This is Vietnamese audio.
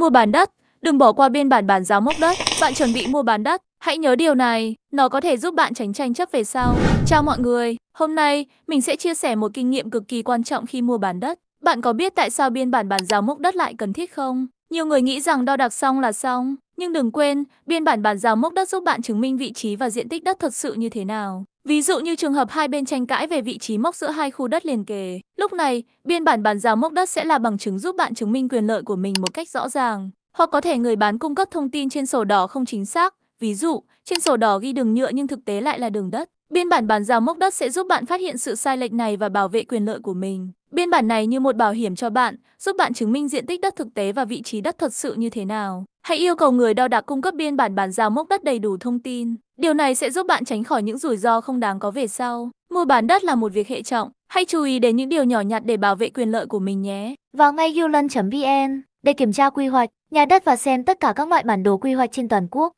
Mua bán đất, đừng bỏ qua biên bản bàn giao mốc đất. Bạn chuẩn bị mua bán đất, hãy nhớ điều này, nó có thể giúp bạn tránh tranh chấp về sau. Chào mọi người, hôm nay mình sẽ chia sẻ một kinh nghiệm cực kỳ quan trọng khi mua bán đất. Bạn có biết tại sao biên bản bàn giao mốc đất lại cần thiết không? Nhiều người nghĩ rằng đo đạc xong là xong, nhưng đừng quên, biên bản bàn giao mốc đất giúp bạn chứng minh vị trí và diện tích đất thật sự như thế nào. Ví dụ như trường hợp hai bên tranh cãi về vị trí mốc giữa hai khu đất liền kề, lúc này, biên bản bàn giao mốc đất sẽ là bằng chứng giúp bạn chứng minh quyền lợi của mình một cách rõ ràng. Hoặc có thể người bán cung cấp thông tin trên sổ đỏ không chính xác, Ví dụ, trên sổ đỏ ghi đường nhựa nhưng thực tế lại là đường đất. Biên bản bàn giao mốc đất sẽ giúp bạn phát hiện sự sai lệch này và bảo vệ quyền lợi của mình. Biên bản này như một bảo hiểm cho bạn, giúp bạn chứng minh diện tích đất thực tế và vị trí đất thật sự như thế nào. Hãy yêu cầu người đo đạc cung cấp biên bản bàn giao mốc đất đầy đủ thông tin. Điều này sẽ giúp bạn tránh khỏi những rủi ro không đáng có về sau. Mua bán đất là một việc hệ trọng. Hãy chú ý đến những điều nhỏ nhặt để bảo vệ quyền lợi của mình nhé. Vào ngay ulan.vn để kiểm tra quy hoạch, nhà đất và xem tất cả các loại bản đồ quy hoạch trên toàn quốc.